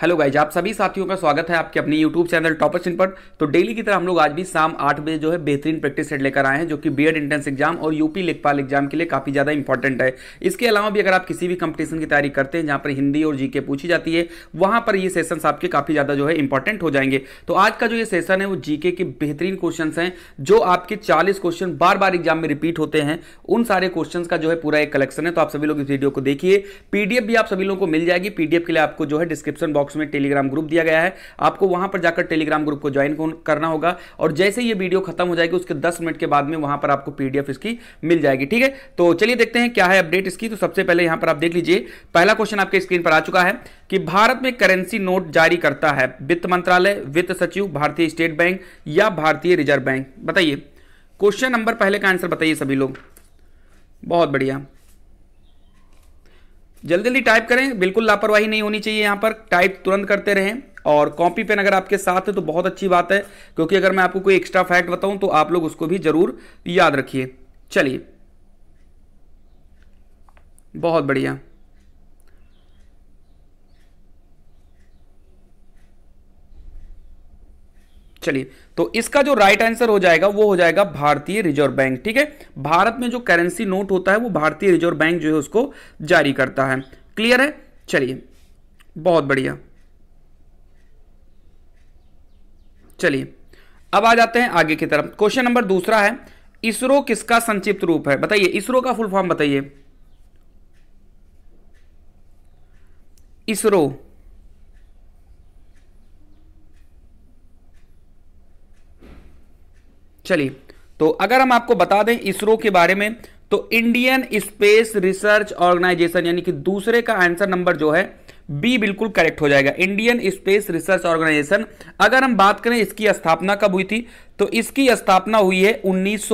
hello guys आप सभी साथियों का स्वागत है आपके अपने यूट्यूब चैनल टॉपर सिन पर तो डेली की तरह हम लोग आज भी शाम आठ बजे जो है बेहतरीन प्रैक्टिस सेट लेकर आए हैं जो कि बीएड एंट्रेंस एग्जाम और यूपी लेखपाल एग्जाम के लिए काफ़ी ज़्यादा इंपॉर्टेंट है इसके अलावा भी अगर आप किसी भी कंपटीशन की तैयारी करते हैं जहाँ पर हिंदी और जी पूछी जाती है वहां पर ये सेशन आपके काफ़ी ज़्यादा जो है इंपॉर्टेंट हो जाएंगे तो आज का जो ये सेशन है वो जी के बेहतरीन क्वेश्चन हैं जो आपके चालीस क्वेश्चन बार बार एग्जाम में रिपीट होते हैं उन सारे क्वेश्चन का जो है पूरा एक कलेक्शन है तो आप सभी लोग इस वीडियो को देखिए पीडीएफ भी आप सभी लोगों को मिल जाएगी पीडीएफ के लिए आपको जो है डिस्क्रिप्शन बॉक्स बॉक्स में टेलीग्राम ग्रुप दिया गया है आपको वहां पर जाकर टेलीग्राम ग्रुप को ज्वाइन करना होगा और जैसे ये वीडियो खत्म हो जाएगी उसके दस मिनट के बाद में वहां पर आपको पीडीएफ इसकी मिल जाएगी ठीक है तो चलिए देखते हैं क्या है अपडेट इसकी तो सबसे पहले यहां पर आप देख लीजिए पहला क्वेश्चन आपके स्क्रीन पर आ चुका है कि भारत में करेंसी नोट जारी करता है वित्त मंत्रालय वित्त सचिव भारतीय स्टेट बैंक या भारतीय रिजर्व बैंक बताइए क्वेश्चन नंबर पहले का आंसर बताइए सभी लोग बहुत बढ़िया जल्दी जल्दी टाइप करें बिल्कुल लापरवाही नहीं होनी चाहिए यहाँ पर टाइप तुरंत करते रहें और कॉपी पेन अगर आपके साथ है तो बहुत अच्छी बात है क्योंकि अगर मैं आपको कोई एक्स्ट्रा फैक्ट बताऊं तो आप लोग उसको भी जरूर याद रखिए चलिए बहुत बढ़िया चलिए तो इसका जो राइट आंसर हो जाएगा वो हो जाएगा भारतीय रिजर्व बैंक ठीक है भारत में जो करेंसी नोट होता है वो भारतीय रिजर्व बैंक जो है उसको जारी करता है क्लियर है चलिए बहुत बढ़िया चलिए अब आ जाते हैं आगे की तरफ क्वेश्चन नंबर दूसरा है इसरो किसका संक्षिप्त रूप है बताइए इसरो का फुल फॉर्म बताइए इसरो चलिए तो अगर हम आपको बता दें इसरो के बारे में तो इंडियन स्पेस रिसर्च ऑर्गेनाइजेशन यानी कि दूसरे का आंसर नंबर जो है बी बिल्कुल करेक्ट हो जाएगा इंडियन स्पेस रिसर्च ऑर्गेनाइजेशन अगर हम बात करें इसकी स्थापना कब हुई थी तो इसकी स्थापना हुई है उन्नीस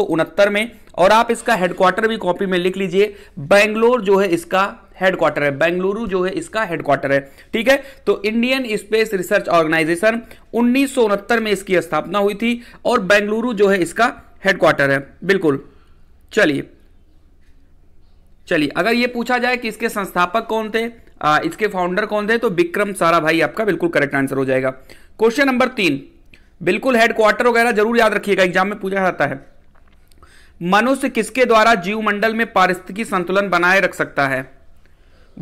में और आप इसका हेडक्वार्टर भी कॉपी में लिख लीजिए बेंगलोर जो है इसका हेडक्वार्टर है बेंगलुरु जो है इसका हेडक्वार्टर है ठीक है तो इंडियन स्पेस रिसर्च ऑर्गेनाइजेशन उन्नीस में इसकी स्थापना हुई थी और बेंगलुरु जो है इसका हेडक्वार्टर है बिल्कुल चलिए चलिए अगर ये पूछा जाए कि इसके संस्थापक कौन थे आ, इसके फाउंडर कौन थे तो विक्रम सारा भाई आपका बिल्कुल करेक्ट आंसर हो जाएगा क्वेश्चन नंबर तीन बिल्कुल हेडक्वार्टर वगैरह जरूर याद रखिएगा एग्जाम में पूछा जाता है मनुष्य किसके द्वारा जीवमंडल में पारिस्थितिकी संतुलन बनाए रख सकता है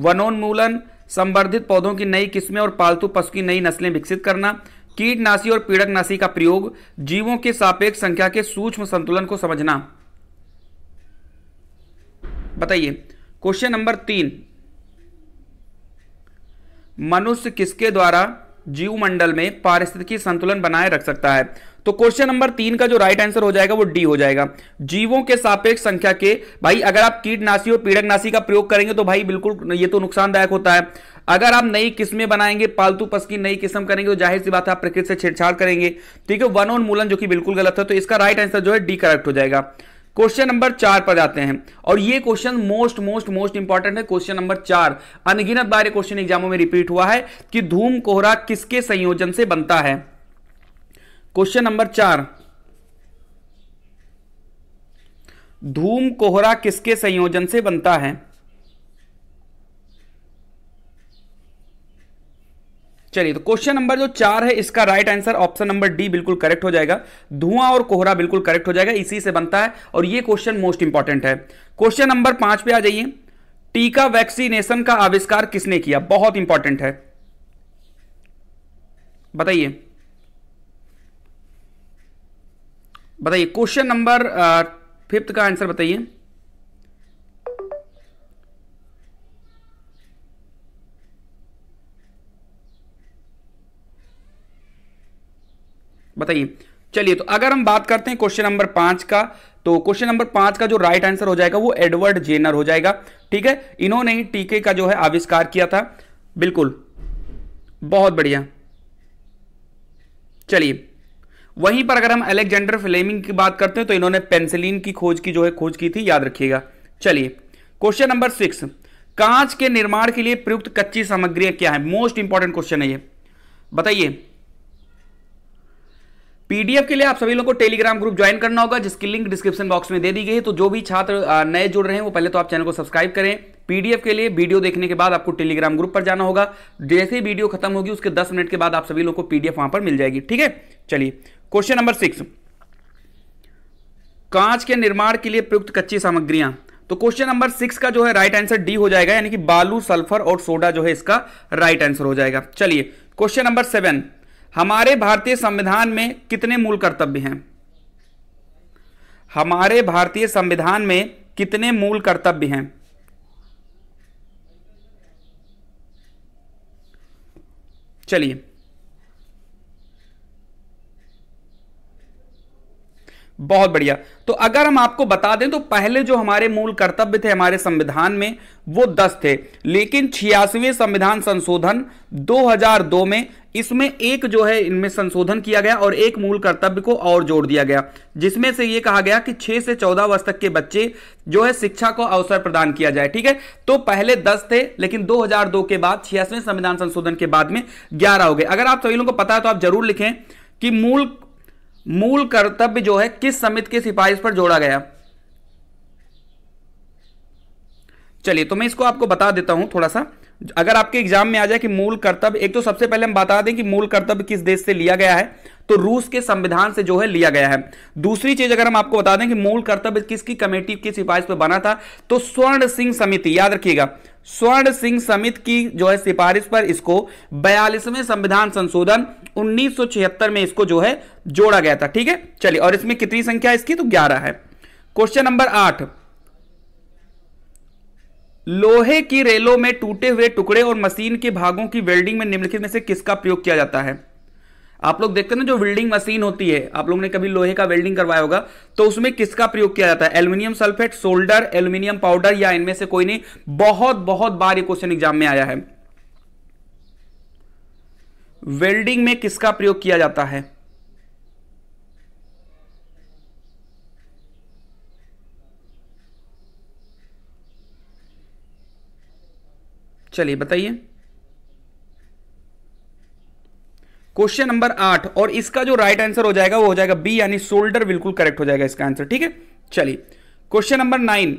वनोन्मूलन संवर्धित पौधों की नई किस्में और पालतू पशु की नई नस्लें विकसित करना कीटनाशी और पीड़कनाशी का प्रयोग जीवों के सापेक्ष संख्या के सूक्ष्म संतुलन को समझना बताइए क्वेश्चन नंबर तीन मनुष्य किसके द्वारा जीव मंडल में पारिस्थितिकी संतुलन बनाए रख सकता है तो क्वेश्चन नंबर तीन का जो राइट आंसर हो जाएगा वो डी हो जाएगा जीवों के सापेक्ष संख्या के भाई अगर आप कीटनाशी और पीड़कनाशी का प्रयोग करेंगे तो भाई बिल्कुल ये तो नुकसानदायक होता है अगर आप नई किस्में बनाएंगे पालतू पस की नई किस्म करेंगे तो जाहिर सी बात है आप प्रकृति से छेड़छाड़ करेंगे ठीक है वन मूलन जो कि बिल्कुल गलत है तो इसका राइट आंसर जो है डी करेक्ट हो जाएगा क्वेश्चन नंबर चार पर जाते हैं और ये question most most most important है क्वेश्चन नंबर चार अनगिनत बार क्वेश्चन एग्जामों में रिपीट हुआ है कि धूम कोहरा किसके संयोजन से बनता है क्वेश्चन नंबर चार धूम कोहरा किसके संयोजन से बनता है चलिए तो क्वेश्चन नंबर जो चार है इसका right answer option number D बिल्कुल करेक्ट हो जाएगा धुआं और कोहरा बिल्कुल करेक्ट हो जाएगा इसी से बनता है और यह क्वेश्चन मोस्ट इंपॉर्टेंट है क्वेश्चन नंबर पांच पे आ जाइए टीका वैक्सीनेशन का आविष्कार किसने किया बहुत इंपॉर्टेंट है बताइए बताइए क्वेश्चन नंबर फिफ्थ का आंसर बताइए बताइए चलिए तो अगर हम बात करते हैं क्वेश्चन नंबर पांच का तो क्वेश्चन नंबर पांच का जो राइट आंसर हो जाएगा वो एडवर्ड जेनर हो जाएगा ठीक है इन्होंने ही टीके का जो है आविष्कार किया था बिल्कुल बहुत बढ़िया चलिए वहीं पर अगर हम अलेक्जेंडर फ्लेमिंग की बात करते हैं तो इन्होंने पेंसिलिन की खोज की जो है खोज की थी याद रखिएगा चलिए क्वेश्चन नंबर सिक्स कांच के निर्माण के लिए प्रयुक्त कच्ची सामग्रियां क्या है मोस्ट इंपॉर्टेंट क्वेश्चन है ये बताइए पीडीएफ के लिए आप सभी लोगों को टेलीग्राम ग्रुप ज्वाइन करना होगा जिसकी लिंक डिस्क्रिप्शन बॉक्स में दे दी गई है तो जो भी छात्र नए जुड़ रहे हैं वो पहले तो आप चैनल को सब्सक्राइब करें पीडीएफ के लिए वीडियो देखने के बाद आपको टेलीग्राम ग्रुप पर जाना होगा जैसे ही वीडियो खत्म होगी उसके 10 मिनट के बाद आप सभी लोग को पीडीएफ वहां पर मिल जाएगी ठीक है चलिए क्वेश्चन नंबर सिक्स कांच के निर्माण के लिए प्रयुक्त कच्ची सामग्रियां तो क्वेश्चन नंबर सिक्स का जो है राइट आंसर डी हो जाएगा यानी कि बालू सल्फर और सोडा जो है इसका राइट आंसर हो जाएगा चलिए क्वेश्चन नंबर सेवन हमारे भारतीय संविधान में कितने मूल कर्तव्य हैं हमारे भारतीय संविधान में कितने मूल कर्तव्य हैं चलिए बहुत बढ़िया तो अगर हम आपको बता दें तो पहले जो हमारे मूल कर्तव्य थे हमारे संविधान में वो दस थे लेकिन छियासवें संविधान संशोधन 2002 में इसमें एक जो है इनमें संशोधन किया गया और एक मूल कर्तव्य को और जोड़ दिया गया जिसमें से ये कहा गया कि 6 से 14 वर्ष तक के बच्चे जो है शिक्षा को अवसर प्रदान किया जाए ठीक है तो पहले 10 थे लेकिन 2002 के बाद छियासवें संविधान संशोधन के बाद में 11 हो गए अगर आप सभी लोगों को पता है तो आप जरूर लिखें कि मूल मूल कर्तव्य जो है किस समिति की सिफारिश पर जोड़ा गया चलिए तो मैं इसको आपको बता देता हूं थोड़ा सा अगर आपके एग्जाम में आ जाए कि मूल कर्तव्य एक तो सबसे पहले हम बता दें कि मूल कर्तव्य किस देश से लिया गया है तो रूस के संविधान से जो है लिया गया है दूसरी चीज अगर हम आपको बता दें कि मूल कर्तव्य किसकी कमेटी की सिफारिश पर बना था तो स्वर्ण सिंह समिति याद रखिएगा स्वर्ण सिंह समिति की जो है सिफारिश पर इसको बयालीसवें संविधान संशोधन 1976 में इसको जो है जोड़ा गया था ठीक है चलिए और इसमें कितनी संख्या इसकी तो 11 है क्वेश्चन नंबर आठ लोहे की रेलों में टूटे हुए टुकड़े और मशीन के भागों की वेल्डिंग में निम्नलिखित में से किसका प्रयोग किया जाता है आप लोग देखते ना जो वेल्डिंग मशीन होती है आप लोग ने कभी लोहे का वेल्डिंग करवाया होगा तो उसमें किसका प्रयोग किया जाता है aluminium sulphate solder aluminium powder या इनमें से कोई नहीं बहुत बहुत बार ये क्वेश्चन एग्जाम में आया है वेल्डिंग में किसका प्रयोग किया जाता है चलिए बताइए क्वेश्चन नंबर आठ और इसका जो राइट आंसर हो जाएगा वो हो जाएगा बी यानी शोल्डर बिल्कुल करेक्ट हो जाएगा इसका आंसर ठीक है चलिए क्वेश्चन नंबर नाइन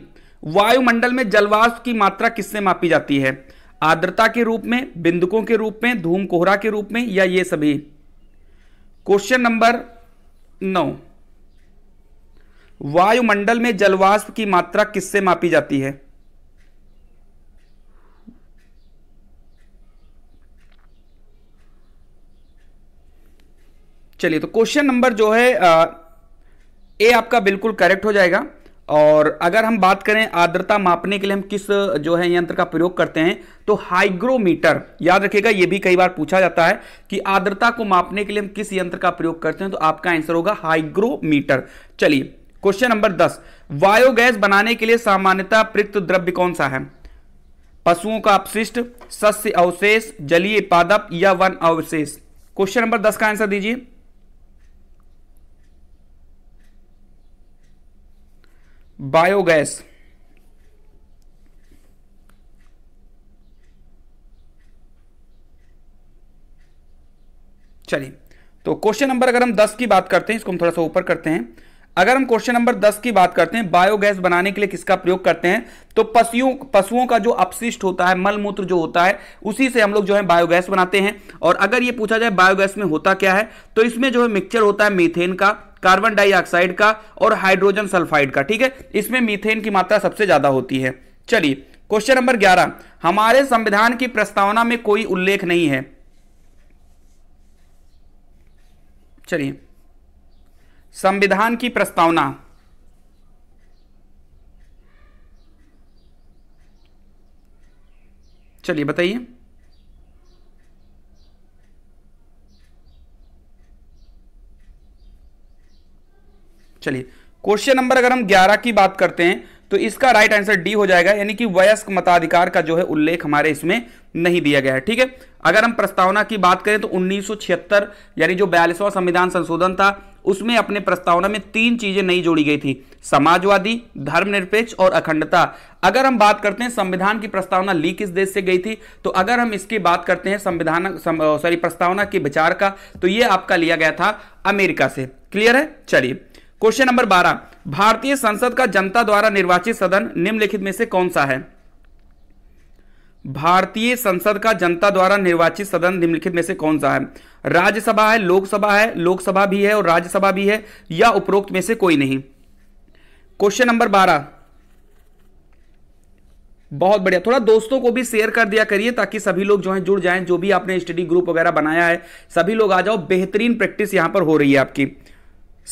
वायुमंडल में जलवाष्प की मात्रा किससे मापी जाती है आर्द्रता के रूप में बिंदुकों के रूप में धूम कोहरा के रूप में या ये सभी क्वेश्चन नंबर नौ वायुमंडल में जलवाष्प की मात्रा किससे मापी जाती है चलिए तो क्वेश्चन नंबर जो है ए आपका बिल्कुल करेक्ट हो जाएगा और अगर हम बात करें आर्द्रता मापने के लिए हम किस जो है यंत्र का प्रयोग करते हैं तो हाइग्रोमीटर याद रखिएगा यह भी कई बार पूछा जाता है कि आर्द्रता को मापने के लिए हम किस यंत्र का प्रयोग करते हैं तो आपका आंसर होगा हाइग्रोमीटर चलिए क्वेश्चन नंबर दस वायोगैस बनाने के लिए सामान्यता प्रयुक्त द्रव्य कौन सा है पशुओं का अपशिष्ट सस्य अवशेष जलीय पादप या वन अवशेष क्वेश्चन नंबर दस का आंसर दीजिए बायोगैस चलिए तो क्वेश्चन नंबर अगर हम 10 की बात करते हैं इसको हम थोड़ा सा ऊपर करते हैं अगर हम क्वेश्चन नंबर 10 की बात करते हैं बायोगैस बनाने के लिए किसका प्रयोग करते हैं तो पशुओं पशुओं का जो अपशिष्ट होता है मलमूत्र जो होता है उसी से हम लोग जो है बायोगैस बनाते हैं और अगर ये पूछा जाए बायोगैस में होता क्या है तो इसमें जो है मिक्सचर होता है मीथेन का कार्बन डाइऑक्साइड का और हाइड्रोजन सल्फाइड का ठीक है इसमें मीथेन की मात्रा सबसे ज्यादा होती है चलिए क्वेश्चन नंबर ग्यारह हमारे संविधान की प्रस्तावना में कोई उल्लेख नहीं है चलिए संविधान की प्रस्तावना चलिए बताइए चलिए क्वेश्चन नंबर अगर हम 11 की बात करते हैं तो इसका राइट आंसर डी हो जाएगा यानी कि वयस्क मताधिकार का जो है उल्लेख हमारे इसमें नहीं दिया गया है ठीक है अगर हम प्रस्तावना की बात करें तो 1976 यानी जो बयालीसवां संविधान संशोधन था उसमें अपने प्रस्तावना में तीन चीजें नहीं जोड़ी गई थी समाजवादी धर्मनिरपेक्ष और अखंडता अगर हम बात करते हैं संविधान की प्रस्तावना ली किस देश से गई थी तो अगर हम इसकी बात करते हैं संविधान सॉरी प्रस्तावना के विचार का तो यह आपका लिया गया था अमेरिका से क्लियर है चलिए क्वेश्चन नंबर बारह भारतीय संसद का जनता द्वारा निर्वाचित सदन निम्नलिखित में से कौन सा है भारतीय संसद का जनता द्वारा निर्वाचित सदन निम्नलिखित में से कौन सा है राज्यसभा है लोकसभा है लोकसभा भी है और राज्यसभा भी है या उपरोक्त में से कोई नहीं क्वेश्चन नंबर बारह बहुत बढ़िया थोड़ा दोस्तों को भी शेयर कर दिया करिए ताकि सभी लोग जो हैं जुड़ जाएं जो भी आपने स्टडी ग्रुप वगैरह बनाया है सभी लोग आ जाओ बेहतरीन प्रैक्टिस यहां पर हो रही है आपकी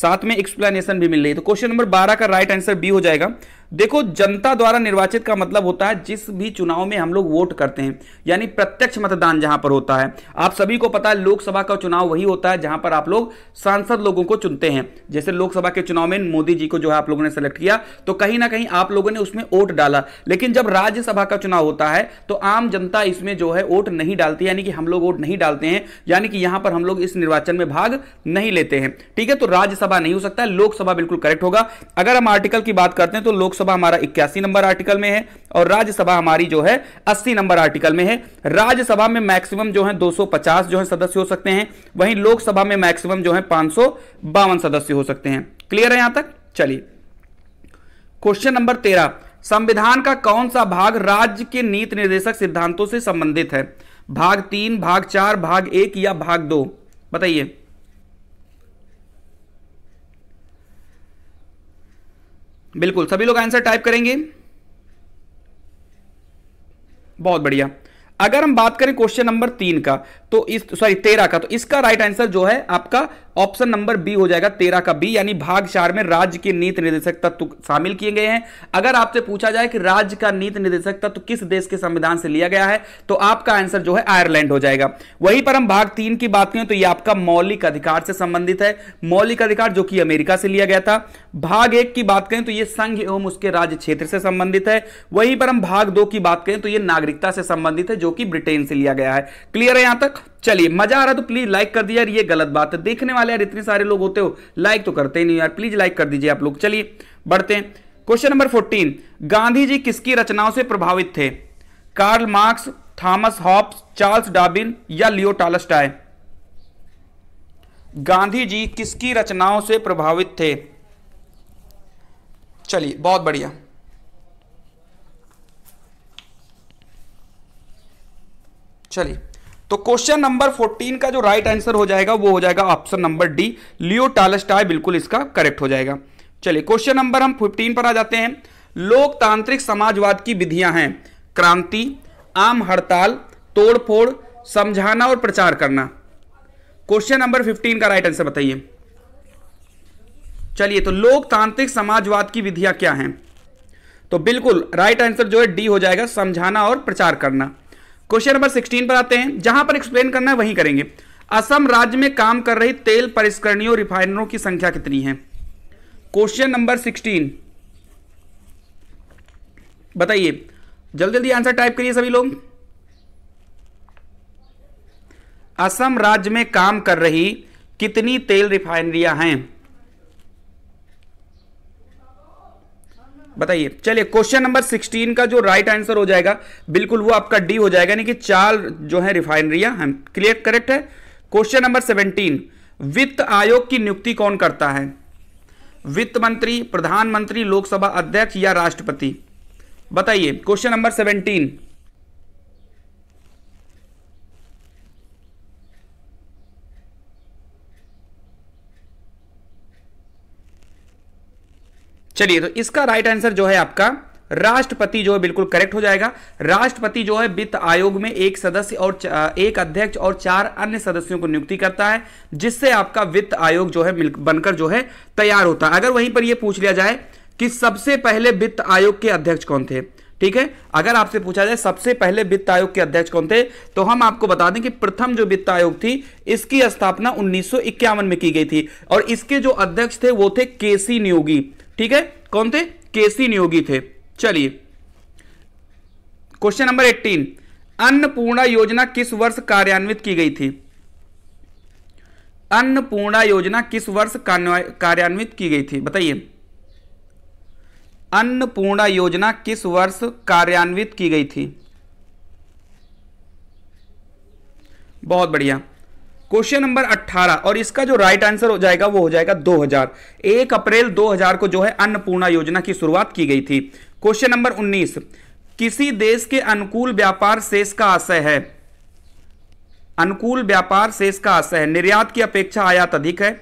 साथ में एक्सप्लेनेशन भी मिल रही है तो क्वेश्चन नंबर बारह का राइट आंसर बी हो जाएगा देखो जनता द्वारा निर्वाचित का मतलब होता है जिस भी चुनाव में हम लोग वोट करते हैं यानी प्रत्यक्ष मतदान जहां पर होता है आप सभी को पता है लोकसभा का चुनाव वही होता है जहां पर आप लोग सांसद लोगों को चुनते हैं जैसे लोकसभा के चुनाव में मोदी जी को जो है आप लोगों ने सेलेक्ट किया तो कहीं ना कहीं आप लोगों ने उसमें वोट डाला लेकिन जब राज्यसभा का चुनाव होता है तो आम जनता इसमें जो है वोट नहीं डालती यानी कि हम लोग वोट नहीं डालते हैं यानी कि यहां पर हम लोग इस निर्वाचन में भाग नहीं लेते हैं ठीक है तो राज्यसभा नहीं हो सकता लोकसभा बिल्कुल करेक्ट होगा अगर हम आर्टिकल की बात करते हैं तो लोकसभा लोकसभा हमारा इक्यासी नंबर आर्टिकल में है और राज्यसभा हमारी जो है अस्सी नंबर आर्टिकल में है राज्यसभा में मैक्सिमम जो है 250 जो है सदस्य हो सकते हैं वहीं लोकसभा में मैक्सिमम जो है पांच सदस्य हो सकते हैं क्लियर है यहां तक चलिए क्वेश्चन नंबर तेरह संविधान का कौन सा भाग राज्य के नीति निर्देशक सिद्धांतों से संबंधित है भाग तीन भाग चार भाग एक या भाग दो बताइए बिल्कुल सभी लोग आंसर टाइप करेंगे बहुत बढ़िया अगर हम बात करें क्वेश्चन नंबर तीन का तो इस सॉरी तेरह का तो इसका राइट आंसर जो है आपका ऑप्शन नंबर बी हो जाएगा तेरह का बी यानी भाग चार में राज्य के नीति निर्देशक तत्व शामिल किए गए हैं अगर आपसे पूछा जाए कि राज्य का नीति निर्देशक तत्व किस देश के संविधान से लिया गया है तो आपका आंसर जो है आयरलैंड हो जाएगा वहीं पर हम भाग तीन की बात करें तो यह आपका मौलिक अधिकार से संबंधित है मौलिक अधिकार जो कि अमेरिका से लिया गया था भाग एक की बात करें तो यह संघ एवं उसके राज्य क्षेत्र से संबंधित है वहीं पर हम भाग दो की बात करें तो यह नागरिकता से संबंधित है जो कि ब्रिटेन से लिया गया है क्लियर है यहां तक चलिए मजा आ रहा तो प्लीज लाइक कर दीजिए यार ये गलत बात है देखने वाले यार इतने सारे लोग होते हो लाइक तो करते ही नहीं यार प्लीज लाइक कर दीजिए आप लोग चलिए बढ़ते हैं question number fourteen Gandhi ji किसकी रचनाओं से प्रभावित थे Karl Marx Thomas Hobbes Charles Darwin या लियो टालस्टाय गांधी जी किसकी रचनाओं से प्रभावित थे चलिए बहुत बढ़िया चलिए तो क्वेश्चन नंबर 14 का जो राइट आंसर हो जाएगा वो हो जाएगा option number D Leo Tolstoy बिल्कुल इसका करेक्ट हो जाएगा चलिए क्वेश्चन नंबर हम 15 पर आ जाते हैं लोकतांत्रिक समाजवाद की विधियां हैं क्रांति आम हड़ताल तोड़फोड़ समझाना और प्रचार करना क्वेश्चन नंबर 15 का राइट आंसर बताइए चलिए तो लोकतांत्रिक समाजवाद की विधियां क्या हैं तो बिल्कुल राइट आंसर जो है डी हो जाएगा समझाना और प्रचार करना क्वेश्चन नंबर सिक्सटीन पर आते हैं जहां पर एक्सप्लेन करना है वहीं करेंगे असम राज्य में काम कर रही तेल परिष्करणियों रिफाइनरों की संख्या कितनी है क्वेश्चन नंबर सिक्सटीन बताइए जल्दी जल्दी आंसर टाइप करिए सभी लोग असम राज्य में काम कर रही कितनी तेल रिफाइनरियां हैं बताइए चलिए क्वेश्चन नंबर 16 का जो राइट right आंसर हो जाएगा बिल्कुल वो आपका डी हो जाएगा यानी कि चार जो है रिफाइनरियां हम क्लियर करेक्ट है क्वेश्चन नंबर 17 वित्त आयोग की नियुक्ति कौन करता है वित्त मंत्री प्रधानमंत्री लोकसभा अध्यक्ष या राष्ट्रपति बताइए क्वेश्चन नंबर सेवनटीन चलिए तो इसका राइट आंसर जो है आपका राष्ट्रपति जो है बिल्कुल करेक्ट हो जाएगा राष्ट्रपति जो है वित्त आयोग में एक सदस्य और एक अध्यक्ष और चार अन्य सदस्यों को नियुक्ति करता है जिससे आपका वित्त आयोग जो है बनकर जो है तैयार होता है अगर वहीं पर यह पूछ लिया जाए कि सबसे पहले वित्त आयोग के अध्यक्ष कौन थे ठीक है अगर आपसे पूछा जाए सबसे पहले वित्त आयोग के अध्यक्ष कौन थे तो हम आपको बता दें कि प्रथम जो वित्त आयोग थी इसकी स्थापना उन्नीस में की गई थी और इसके जो अध्यक्ष थे वो थे केसी नियोगी ठीक है कौन थे केसी नियोगी थे चलिए क्वेश्चन नंबर एट्टीन अन्नपूर्णा योजना किस वर्ष कार्यान्वित की गई थी अन्नपूर्णा योजना किस वर्ष कार्यान्वित की गई थी बताइए अन्नपूर्णा योजना किस वर्ष कार्यान्वित की गई थी बहुत बढ़िया क्वेश्चन नंबर 18 और इसका जो राइट आंसर हो जाएगा वो हो जाएगा 2000 एक अप्रैल 2000 को जो है अन्नपूर्णा योजना की शुरुआत की गई थी क्वेश्चन नंबर 19 किसी देश के अनुकूल व्यापार शेष का आशय है अनुकूल व्यापार शेष का आशय है निर्यात की अपेक्षा आयात अधिक है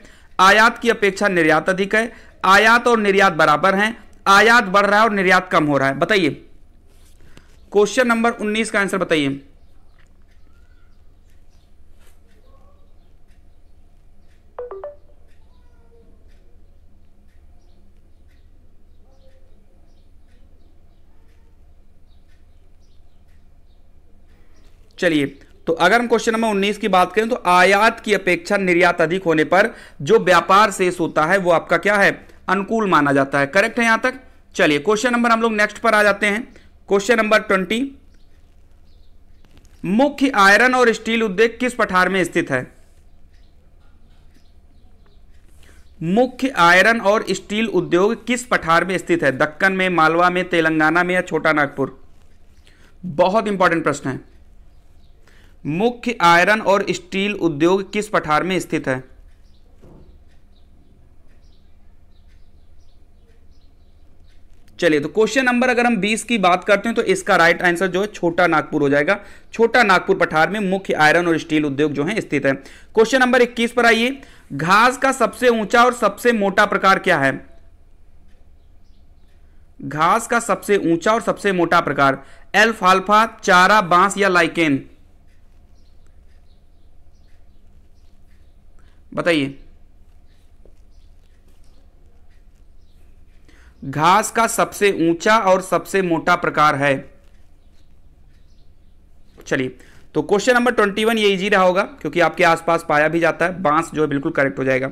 आयात की अपेक्षा निर्यात अधिक है आयात और निर्यात बराबर है आयात बढ़ रहा है और निर्यात कम हो रहा है बताइए क्वेश्चन नंबर 19 का आंसर बताइए चलिए तो अगर हम क्वेश्चन नंबर उन्नीस की बात करें तो आयात की अपेक्षा निर्यात अधिक होने पर जो व्यापार शेष होता है वो आपका क्या है अनुकूल माना जाता है करेक्ट है यहां तक चलिए क्वेश्चन नंबर हम लोग नेक्स्ट पर आ जाते हैं क्वेश्चन नंबर 20 मुख्य आयरन और स्टील उद्योग किस पठार में स्थित है मुख्य आयरन और स्टील उद्योग किस पठार में स्थित है दक्कन में मालवा में तेलंगाना में या छोटा नागपुर बहुत इंपॉर्टेंट प्रश्न है मुख्य आयरन और स्टील उद्योग किस पठार में स्थित है चलिए तो क्वेश्चन नंबर अगर हम 20 की बात करते हैं तो इसका राइट आंसर जो है छोटा नागपुर हो जाएगा छोटा नागपुर पठार में मुख्य आयरन और स्टील उद्योग जो है स्थित है क्वेश्चन नंबर 21 पर आइए घास का सबसे ऊंचा और सबसे मोटा प्रकार क्या है घास का सबसे ऊंचा और सबसे मोटा प्रकार एल्फाल्फा चारा बांस या लाइकेन बताइए घास का सबसे ऊंचा और सबसे मोटा प्रकार है चलिए तो क्वेश्चन नंबर ट्वेंटी वन ये इजी रहा होगा क्योंकि आपके आसपास पाया भी जाता है बांस जो है बिल्कुल करेक्ट हो जाएगा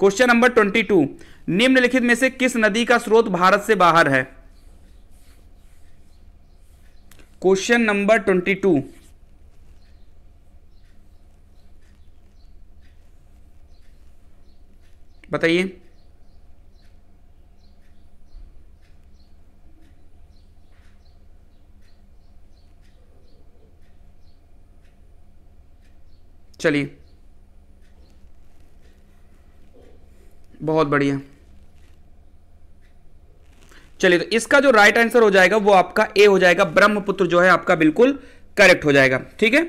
क्वेश्चन नंबर ट्वेंटी टू निम्नलिखित में से किस नदी का स्रोत भारत से बाहर है क्वेश्चन नंबर ट्वेंटी टू बताइए चलिए बहुत बढ़िया चलिए तो इसका जो राइट आंसर हो जाएगा वो आपका ए हो जाएगा ब्रह्मपुत्र जो है आपका बिल्कुल करेक्ट हो जाएगा ठीक है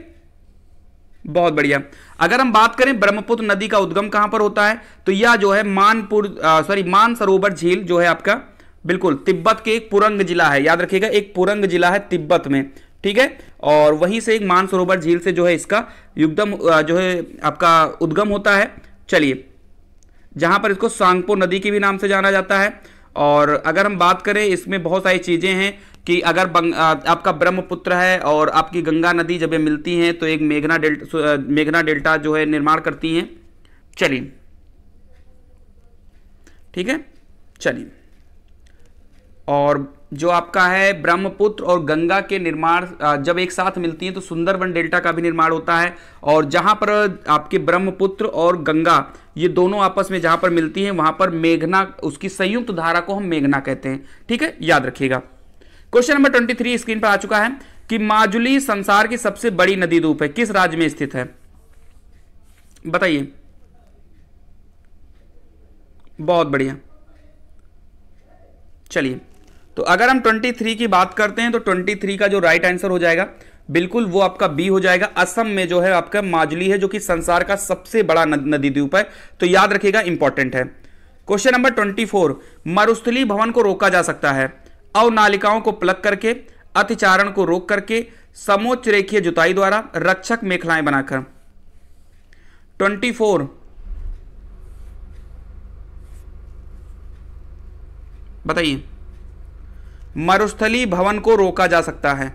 बहुत बढ़िया अगर हम बात करें ब्रह्मपुत्र नदी का उद्गम कहां पर होता है तो यह जो है मानपुर सॉरी मान सरोवर झील जो है आपका बिल्कुल तिब्बत के एक पुरंग जिला है याद रखिएगा एक पुरंग जिला है तिब्बत में ठीक है और वहीं से एक मानसरोवर झील से जो है इसका युगम जो है आपका उद्गम होता है चलिए जहां पर इसको सांगपो नदी के भी नाम से जाना जाता है और अगर हम बात करें इसमें बहुत सारी चीज़ें हैं कि अगर बंग, आ, आपका ब्रह्मपुत्र है और आपकी गंगा नदी जब मिलती हैं तो एक मेघना डेल्टा मेघना डेल्टा जो है निर्माण करती हैं चलिए ठीक है चलिए और जो आपका है ब्रह्मपुत्र और गंगा के निर्माण जब एक साथ मिलती हैं तो सुंदरवन डेल्टा का भी निर्माण होता है और जहां पर आपके ब्रह्मपुत्र और गंगा ये दोनों आपस में जहां पर मिलती हैं वहां पर मेघना उसकी संयुक्त धारा को हम मेघना कहते हैं ठीक है याद रखिएगा question number twenty three screen पर आ चुका है कि माजुली संसार की सबसे बड़ी नदी रूप है किस राज्य में स्थित है बताइए बहुत बढ़िया चलिए तो अगर हम 23 की बात करते हैं तो 23 का जो राइट आंसर हो जाएगा बिल्कुल वो आपका बी हो जाएगा असम में जो है आपका माजली है जो कि संसार का सबसे बड़ा नदी द्वीप है तो याद रखिएगा इंपॉर्टेंट है क्वेश्चन नंबर ट्वेंटी फोर मरुस्थली भवन को रोका जा सकता है अवनालिकाओं को प्लग करके अतिचारण को रोक करके समोच्च रेखीय जुताई द्वारा रक्षक मेखलाएं बनाकर फोर बताइए मरुस्थली भवन को रोका जा सकता है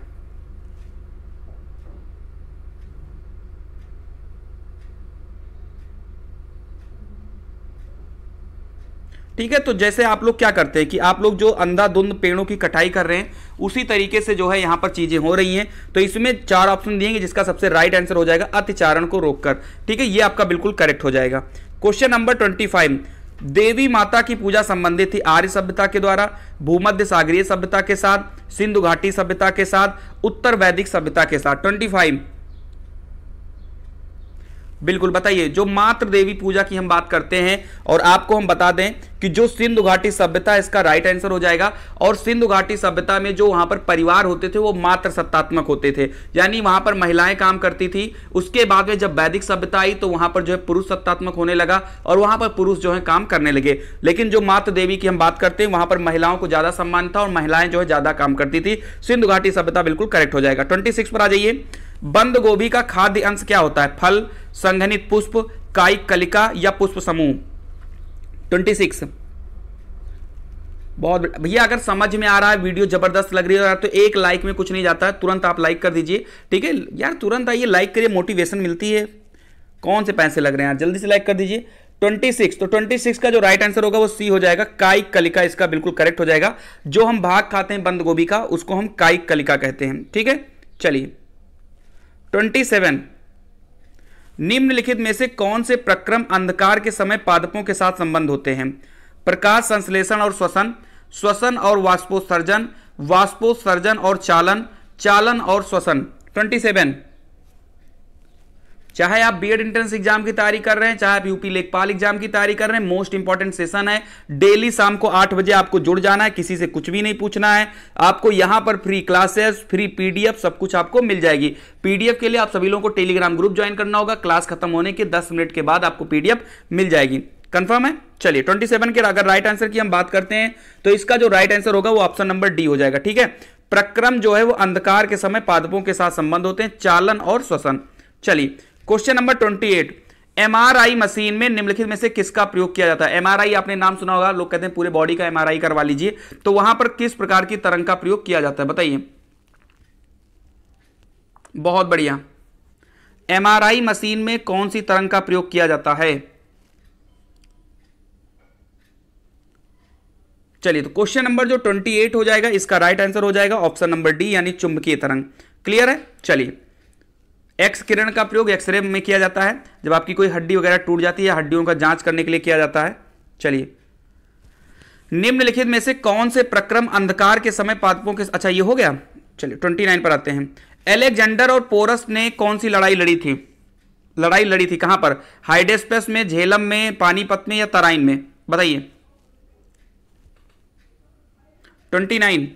ठीक है तो जैसे आप लोग क्या करते हैं कि आप लोग जो अंधाधुंध पेड़ों की कटाई कर रहे हैं उसी तरीके से जो है यहां पर चीजें हो रही हैं तो इसमें चार ऑप्शन दिए जिसका सबसे राइट आंसर हो जाएगा अतिचारण को रोककर ठीक है ये आपका बिल्कुल करेक्ट हो जाएगा क्वेश्चन नंबर ट्वेंटी फाइव देवी माता की पूजा संबंधित थी आर्य सभ्यता के द्वारा भूमध्य सागरीय सभ्यता के साथ सिंधु घाटी सभ्यता के साथ उत्तर वैदिक सभ्यता के साथ ट्वेंटी फाइव बिल्कुल बताइए जो मात्र देवी पूजा की हम बात करते हैं और आपको हम बता दें कि जो सिंधु घाटी सभ्यता इसका राइट आंसर हो जाएगा और सिंधु घाटी सभ्यता में जो वहां पर परिवार होते थे वो मात्र सत्तात्मक होते थे यानी वहां पर महिलाएं काम करती थी उसके बाद में जब वैदिक सभ्यता आई तो वहां पर जो है पुरुष सत्तात्मक होने लगा और वहां पर पुरुष जो है काम करने लगे लेकिन जो मातृ देवी की हम बात करते हैं वहां पर महिलाओं को ज्यादा सम्मान था और महिलाएं जो है ज्यादा काम करती थी सिंधु घाटी सभ्यता बिल्कुल करेक्ट हो जाएगा ट्वेंटी पर आ जाइए बंद गोभी का खाद्य अंश क्या होता है फल संघनित पुष्प काय कलिका या पुष्प समूह ट्वेंटी सिक्स बहुत भैया अगर समझ में आ रहा है वीडियो जबरदस्त लग रही है तो एक लाइक में कुछ नहीं जाता है तुरंत आप लाइक कर दीजिए ठीक है यार तुरंत आइए लाइक करिए मोटिवेशन मिलती है कौन से पैसे लग रहे हैं जल्दी से लाइक कर दीजिए 26 तो 26 का जो राइट आंसर होगा वो सी हो जाएगा काई कलिका इसका बिल्कुल करेक्ट हो जाएगा जो हम भाग खाते हैं बंद गोभी का उसको हम काई कलिका कहते हैं ठीक है चलिए ट्वेंटी सेवन निम्नलिखित में से कौन से प्रक्रम अंधकार के समय पादपों के साथ संबंध होते हैं प्रकाश संश्लेषण और श्वसन श्वसन और वाष्पोत्सर्जन वाष्पोत्सर्जन और चालन चालन और श्वसन ट्वेंटी सेवन चाहे आप बीएड एंट्रेंस एग्जाम की तैयारी कर रहे हैं चाहे आप यूपी लेखपाल एग्जाम की तैयारी कर रहे हैं मोस्ट इंपॉर्टेंट सेशन है डेली शाम को आठ बजे आपको जुड़ जाना है किसी से कुछ भी नहीं पूछना है आपको यहां पर फ्री क्लासेस फ्री पीडीएफ सब कुछ आपको मिल जाएगी पीडीएफ के लिए आप सभी लोगों को टेलीग्राम ग्रुप ज्वाइन करना होगा क्लास खत्म होने के दस मिनट के बाद आपको पीडीएफ मिल जाएगी कंफर्म है चलिए 27 के अगर राइट आंसर की हम बात करते हैं तो इसका जो राइट आंसर होगा वो ऑप्शन नंबर डी हो जाएगा ठीक है प्रक्रम जो है वो अंधकार के समय पादपों के साथ संबंध होते हैं चालन और श्वसन चलिए question number twenty eight MRI machine में निम्नलिखित में से किसका प्रयोग किया जाता है एमआरआई आपने नाम सुना होगा लोग कहते हैं पूरे बॉडी का एमआरआई करवा लीजिए तो वहां पर किस प्रकार की तरंग का प्रयोग किया जाता है बताइए बहुत बढ़िया एमआरआई मशीन में कौन सी तरंग का प्रयोग किया जाता है चलिए तो क्वेश्चन नंबर जो 28 हो जाएगा इसका राइट आंसर हो जाएगा ऑप्शन नंबर डी यानी चुंबकीय तरंग क्लियर है चलिए एक्स किरण का प्रयोग एक्सरे में किया जाता है जब आपकी कोई हड्डी वगैरह टूट जाती है हड्डियों का जांच करने के लिए किया जाता है चलिए निम्नलिखित में से कौन से प्रक्रम अंधकार के समय पादपों के अच्छा ये हो गया चलिए ट्वेंटी नाइन पर आते हैं एलेक्जेंडर और पोरस ने कौन सी लड़ाई लड़ी थी लड़ाई लड़ी थी कहां पर हाइडेस्पेस में झेलम में पानीपत में या तराइन में बताइए ट्वेंटी नाइन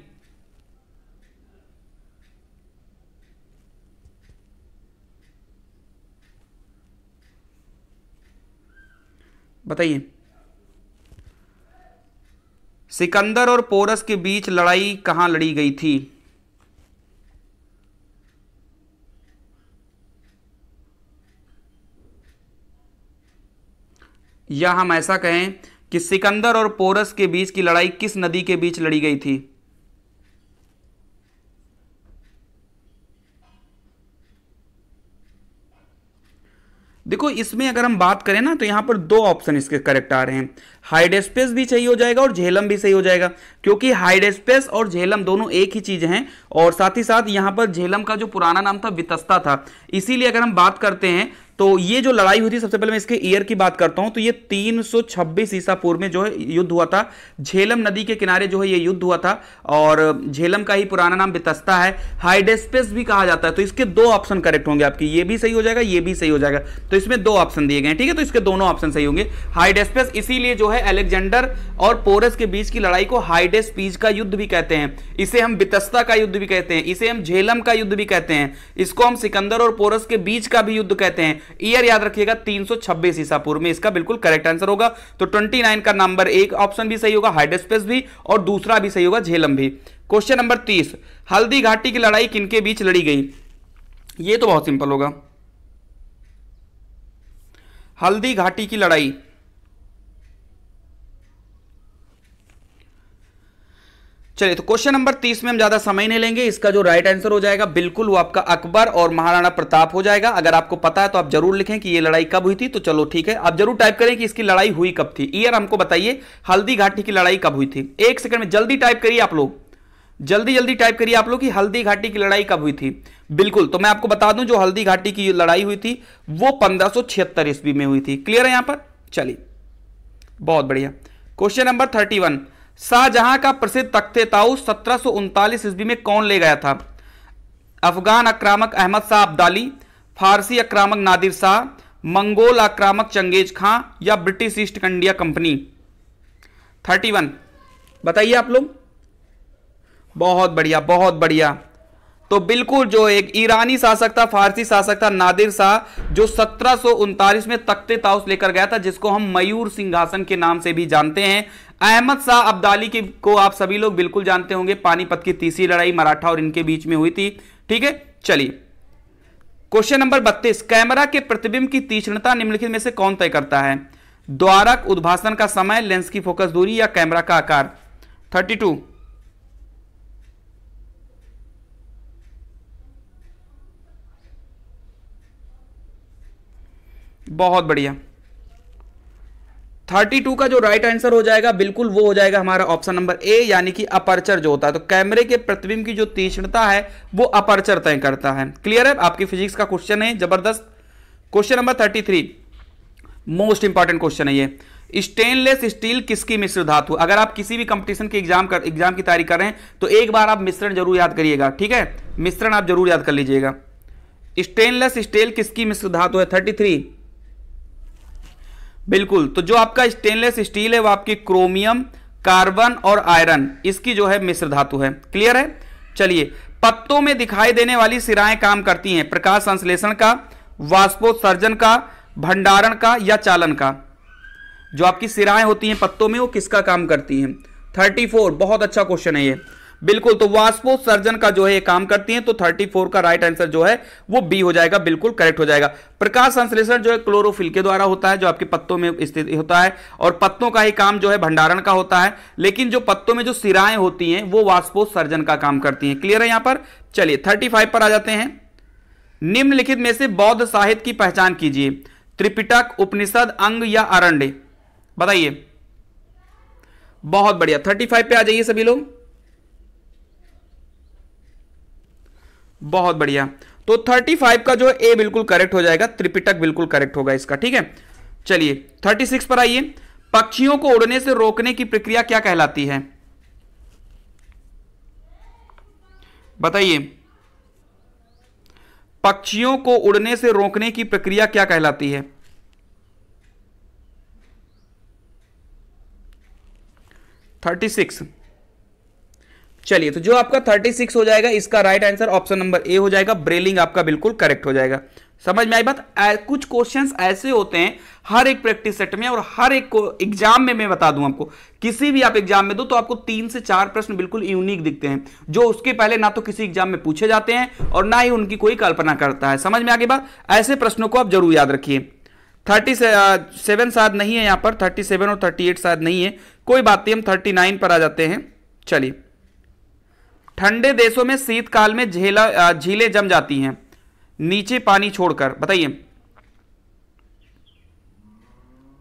बताइए सिकंदर और पोरस के बीच लड़ाई कहां लड़ी गई थी या हम ऐसा कहें कि सिकंदर और पोरस के बीच की लड़ाई किस नदी के बीच लड़ी गई थी देखो इसमें अगर हम बात करें ना तो यहाँ पर दो ऑप्शन इसके करेक्ट आ रहे हैं हाइड स्पेस भी सही हो जाएगा और झेलम भी सही हो जाएगा क्योंकि हाइड स्पेस और झेलम दोनों एक ही चीज़ हैं और साथ ही साथ यहाँ पर झेलम का जो पुराना नाम था वितस्ता था इसीलिए अगर हम बात करते हैं तो ये जो लड़ाई हुई थी सबसे पहले मैं इसके ईयर की बात करता हूं तो ये 326 ईसा पूर्व में जो है युद्ध हुआ था झेलम नदी के किनारे जो है ये युद्ध हुआ था और झेलम का ही पुराना नाम बितस्ता है हाइडेस्पेस भी कहा जाता है तो इसके दो ऑप्शन करेक्ट होंगे आपकी ये भी सही हो जाएगा ये भी सही हो जाएगा तो इसमें दो ऑप्शन दिए गए ठीक है तो इसके दोनों ऑप्शन सही होंगे हाइडेस्पेस इसीलिए जो है अलेक्जेंडर और पोरस के बीच की लड़ाई को हाइडेस्पीज का युद्ध भी कहते हैं इसे हम बितस्ता का युद्ध भी कहते हैं इसे हम झेलम का युद्ध भी कहते हैं इसको हम सिकंदर और पोरस के बीच का भी युद्ध कहते हैं ईयर याद रखिएगा तीन सौ छब्बीस ईसापुर में इसका बिल्कुल करेक्ट आंसर होगा तो ट्वेंटी नाइन का नंबर एक ऑप्शन भी सही होगा स्पेस भी और दूसरा भी सही होगा झेलम भी क्वेश्चन नंबर तीस हल्दी घाटी की लड़ाई किनके बीच लड़ी गई ये तो बहुत सिंपल होगा हल्दी घाटी की लड़ाई चलिए तो क्वेश्चन नंबर तीस में हम ज्यादा समय नहीं लेंगे इसका जो राइट आंसर हो जाएगा बिल्कुल वो आपका अकबर और महाराणा प्रताप हो जाएगा अगर आपको पता है तो आप जरूर लिखें कि ये लड़ाई कब हुई थी तो चलो ठीक है आप जरूर टाइप करें कि इसकी लड़ाई हुई कब थी ईयर हमको बताइए हल्दी घाटी की लड़ाई कब हुई थी एक सेकंड में जल्दी टाइप करिए आप लोग जल्दी जल्दी टाइप करिए आप लोग कि हल्दी घाटी की लड़ाई कब हुई थी बिल्कुल तो मैं आपको बता दूं जो हल्दी घाटी की लड़ाई हुई थी वो पंद्रह सौ ईस्वी में हुई थी क्लियर है यहां पर चलिए बहुत बढ़िया question number thirty one Shahjahan का प्रसिद्ध तख्ते ताऊ सत्रह ईस्वी में कौन ले गया था अफगान आक्रामक अहमद शाह अब्दाली फारसी आक्रामक नादिर शाह मंगोल आक्रामक चंगेज खां या British East India Company thirty one बताइए आप लोग बहुत बढ़िया बहुत बढ़िया तो बिल्कुल जो एक ईरानी शासक था फारसी शासक था नादिर शाह जो सत्रह में तख्ते ताउस लेकर गया था जिसको हम मयूर सिंहासन के नाम से भी जानते हैं अहमद शाह अब्दाली की को आप सभी लोग बिल्कुल जानते होंगे पानीपत की तीसरी लड़ाई मराठा और इनके बीच में हुई थी ठीक है चलिए क्वेश्चन नंबर बत्तीस कैमरा के प्रतिबिंब की तीक्ष्णता निम्नलिखित में से कौन तय करता है द्वारक उद्भाषण का समय लेंस की फोकस दूरी या कैमरा का आकार थर्टी टू बहुत बढ़िया थर्टी टू का जो राइट आंसर हो जाएगा बिल्कुल वो हो जाएगा हमारा ऑप्शन नंबर ए यानी कि अपर्चर जो होता है तो कैमरे के प्रतिबिंब की जो तीक्ष्णता है वो अपर्चर तय करता है क्लियर है आपकी फिजिक्स का क्वेश्चन है जबरदस्त question number thirty three most important question है ये स्टेनलेस स्टील किसकी मिश्र धातु अगर आप किसी भी कंपटीशन के एग्जाम कर एग्जाम की तैयारी कर रहे हैं तो एक बार आप मिश्रण जरूर याद करिएगा ठीक है मिश्रण आप जरूर याद कर लीजिएगा स्टेनलेस स्टील किसकी मिश्र धातु है थर्टी थ्री बिल्कुल तो जो आपका स्टेनलेस स्टील है वो आपकी क्रोमियम कार्बन और आयरन इसकी जो है मिश्र धातु है क्लियर है चलिए पत्तों में दिखाई देने वाली सिराएं काम करती हैं प्रकाश संश्लेषण का वाष्पोत्सर्जन का भंडारण का या चालन का जो आपकी सिराएं होती हैं पत्तों में वो किसका काम करती हैं 34 बहुत अच्छा क्वेश्चन है ये बिल्कुल तो सर्जन का जो है ये काम करती हैं तो 34 का राइट आंसर जो है वो बी हो जाएगा बिल्कुल करेक्ट हो जाएगा प्रकाश संश्लेषण जो है क्लोरोफिल के द्वारा होता है जो आपके पत्तों में स्थित होता है और पत्तों का ही काम जो है भंडारण का होता है लेकिन जो पत्तों में जो सिराएं होती हैं वो वाष्पोत्सर्जन का काम करती हैं क्लियर है यहां पर चलिए थर्टी पर आ जाते हैं निम्नलिखित में से बौद्ध साहित्य की पहचान कीजिए त्रिपिटक उपनिषद अंग या अरण्य बताइए बहुत बढ़िया थर्टी फाइव पे आ जाइए सभी लोग बहुत बढ़िया तो 35 का जो ए बिल्कुल करेक्ट हो जाएगा त्रिपिटक बिल्कुल करेक्ट होगा इसका ठीक है चलिए 36 पर आइए पक्षियों को उड़ने से रोकने की प्रक्रिया क्या कहलाती है बताइए पक्षियों को उड़ने से रोकने की प्रक्रिया क्या कहलाती है थर्टी सिक्स चलिए तो जो आपका 36 हो जाएगा इसका right answer option number A हो जाएगा ब्रेलिंग आपका बिल्कुल करेक्ट हो जाएगा समझ में आई बात कुछ क्वेश्चंस ऐसे होते हैं हर एक प्रैक्टिस सेट में और हर एक एग्जाम में मैं बता दूं आपको किसी भी आप एग्जाम में दो तो आपको तीन से चार प्रश्न बिल्कुल यूनिक दिखते हैं जो उसके पहले ना तो किसी एग्जाम में पूछे जाते हैं और ना ही उनकी कोई कल्पना करता है समझ में आगे बात ऐसे प्रश्नों को आप जरूर याद रखिए थर्टी सेवन शायद नहीं है यहां पर थर्टी सेवन और थर्टी एट शायद नहीं है कोई बात नहीं हम थर्टी नाइन पर आ जाते हैं चलिए ठंडे देशों में शीतकाल में झेला झीलें जम जाती हैं नीचे पानी छोड़कर बताइए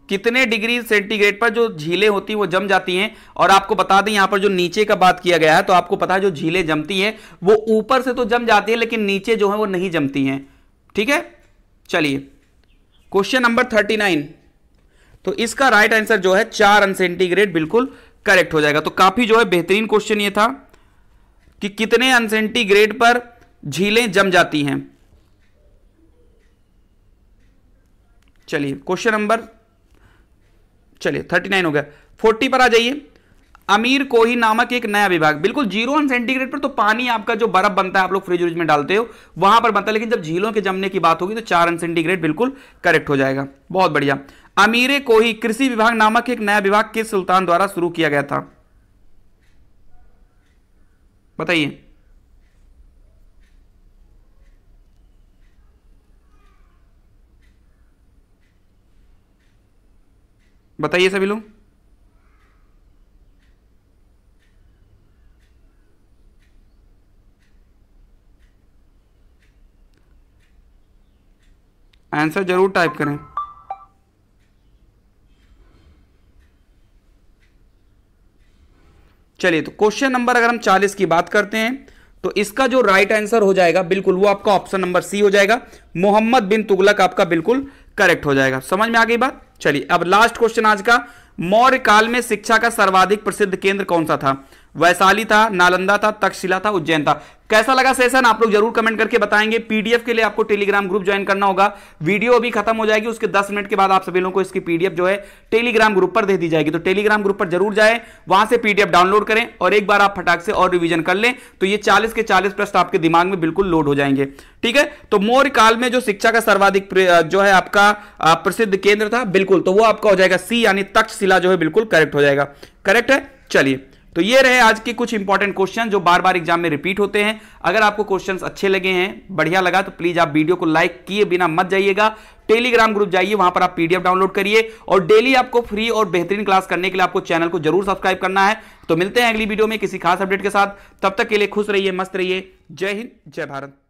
कितने डिग्री सेंटीग्रेड पर जो झीलें होती हैं वो जम जाती हैं और आपको बता दें यहां पर जो नीचे का बात किया गया है तो आपको पता है जो झीलें जमती हैं वो ऊपर से तो जम जाती है लेकिन नीचे जो है वो नहीं जमती हैं ठीक है चलिए क्वेश्चन नंबर थर्टी नाइन तो इसका राइट आंसर जो है चार अन सेंटीग्रेड बिल्कुल करेक्ट हो जाएगा तो काफी जो है बेहतरीन क्वेश्चन ये था कि कितने अनसेंटीग्रेड पर झीलें जम जाती हैं चलिए क्वेश्चन नंबर चलिए थर्टी नाइन हो गया फोर्टी पर आ जाइए अमीर कोही नामक एक नया विभाग बिल्कुल जीरो सेंटीग्रेड पर तो पानी आपका जो बर्फ बनता है आप लोग फ्रिज व्रिज में डालते हो वहां पर बनता है लेकिन जब झीलों के जमने की बात होगी तो चार सेंटीग्रेड बिल्कुल करेक्ट हो जाएगा बहुत बढ़िया अमीर कोही कृषि विभाग नामक एक नया विभाग किस सुल्तान द्वारा शुरू किया गया था बताइए बताइए सभी लोग आंसर जरूर टाइप करें चलिए तो क्वेश्चन नंबर अगर हम चालीस की बात करते हैं तो इसका जो राइट आंसर हो जाएगा बिल्कुल वो आपका ऑप्शन नंबर सी हो जाएगा मोहम्मद बिन तुगलक आपका बिल्कुल करेक्ट हो जाएगा समझ में आ गई बात चलिए अब लास्ट क्वेश्चन आज का मौर्य काल में शिक्षा का सर्वाधिक प्रसिद्ध केंद्र कौन सा था वैशाली था नालंदा था तक्षशिला था उज्जैन था कैसा लगा सेशन आप लोग जरूर कमेंट करके बताएंगे पीडीएफ के लिए आपको टेलीग्राम ग्रुप ज्वाइन करना होगा वीडियो अभी खत्म हो जाएगी उसके 10 मिनट के बाद आप सभी लोगों को इसकी पीडीएफ जो है टेलीग्राम ग्रुप पर दे दी जाएगी तो टेलीग्राम ग्रुप पर जरूर जाए वहां से पीडीएफ डाउनलोड करें और एक बार आप फटाक से और रिविजन कर लें तो ये चालीस के चालीस प्रश्न आपके दिमाग में बिल्कुल लोड हो जाएंगे ठीक है तो मौर्य काल में जो शिक्षा का सर्वाधिक जो है आपका प्रसिद्ध केंद्र था बिल्कुल तो वो आपका हो जाएगा सी यानी तक्ष सिला जो है बिल्कुल करेक्ट हो जाएगा करेक्ट है चलिए तो ये रहे आज के कुछ इंपॉर्टेंट क्वेश्चन जो बार बार एग्जाम में रिपीट होते हैं अगर आपको क्वेश्चंस अच्छे लगे हैं बढ़िया लगा तो प्लीज आप वीडियो को लाइक किए बिना मत जाइएगा टेलीग्राम ग्रुप जाइए वहां पर आप पीडीएफ डाउनलोड करिए और डेली आपको फ्री और बेहतरीन क्लास करने के लिए आपको चैनल को जरूर सब्सक्राइब करना है तो मिलते हैं अगली वीडियो में किसी खास अपडेट के साथ तब तक के लिए खुश रहिए मस्त रहिए जय हिंद जय भारत